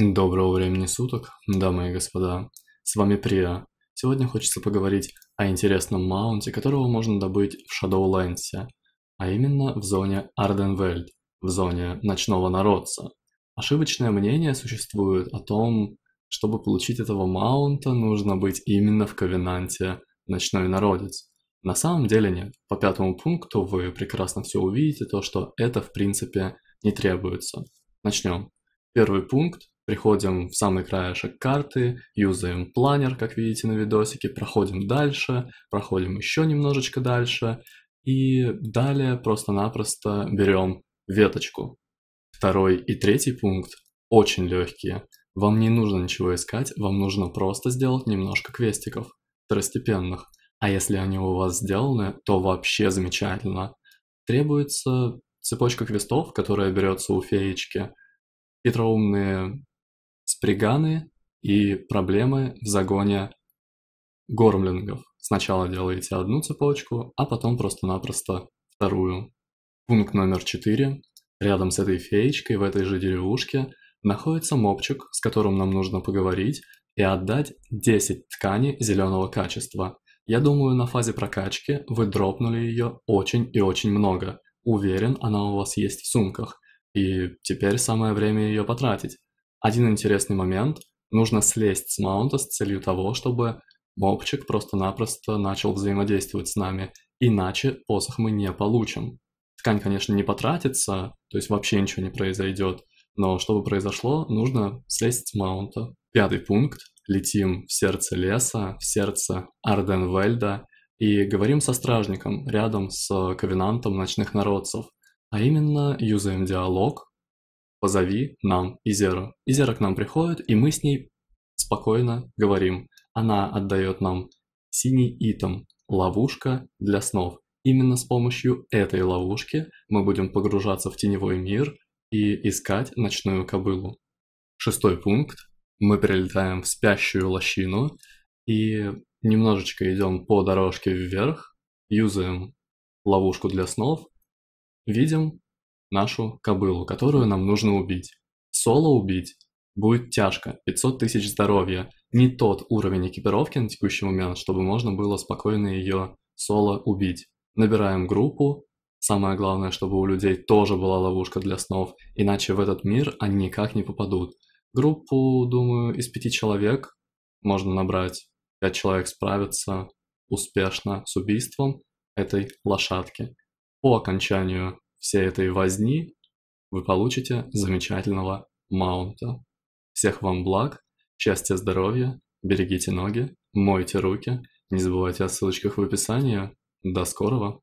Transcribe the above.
Доброго времени суток, дамы и господа. С вами Прия. Сегодня хочется поговорить о интересном маунте, которого можно добыть в Shadowlands, а именно в зоне Арденвельд, в зоне Ночного Народца. Ошибочное мнение существует о том, чтобы получить этого маунта, нужно быть именно в Ковенанте Ночной Народец. На самом деле нет. По пятому пункту вы прекрасно все увидите, то что это в принципе не требуется. Начнем. Первый пункт Приходим в самый краешек карты, юзаем планер, как видите на видосике, проходим дальше, проходим еще немножечко дальше и далее просто-напросто берем веточку. Второй и третий пункт очень легкие. Вам не нужно ничего искать, вам нужно просто сделать немножко квестиков, второстепенных. А если они у вас сделаны, то вообще замечательно. Требуется цепочка квестов, которая берется у феечки, хитроумные Сприганы и проблемы в загоне гормлингов. Сначала делаете одну цепочку, а потом просто-напросто вторую. Пункт номер четыре. Рядом с этой феечкой в этой же деревушке находится мопчик, с которым нам нужно поговорить и отдать 10 тканей зеленого качества. Я думаю, на фазе прокачки вы дропнули ее очень и очень много. Уверен, она у вас есть в сумках. И теперь самое время ее потратить. Один интересный момент. Нужно слезть с маунта с целью того, чтобы мобчик просто-напросто начал взаимодействовать с нами. Иначе посох мы не получим. Ткань, конечно, не потратится, то есть вообще ничего не произойдет. Но чтобы произошло, нужно слезть с маунта. Пятый пункт. Летим в сердце леса, в сердце Арденвельда и говорим со стражником рядом с ковенантом ночных народцев. А именно, юзаем диалог, позови нам Изеру. Изера к нам приходит, и мы с ней спокойно говорим. Она отдает нам синий итом, ловушка для снов. Именно с помощью этой ловушки мы будем погружаться в теневой мир и искать ночную кобылу. Шестой пункт. Мы прилетаем в спящую лощину и немножечко идем по дорожке вверх, юзаем ловушку для снов, видим нашу кобылу, которую нам нужно убить. Соло убить будет тяжко, 500 тысяч здоровья. Не тот уровень экипировки на текущий момент, чтобы можно было спокойно ее соло убить. Набираем группу, самое главное, чтобы у людей тоже была ловушка для снов, иначе в этот мир они никак не попадут. Группу, думаю, из пяти человек можно набрать. Пять человек справятся успешно с убийством этой лошадки. По окончанию всей этой возни вы получите замечательного маунта. Всех вам благ, счастья, здоровья, берегите ноги, мойте руки, не забывайте о ссылочках в описании. До скорого!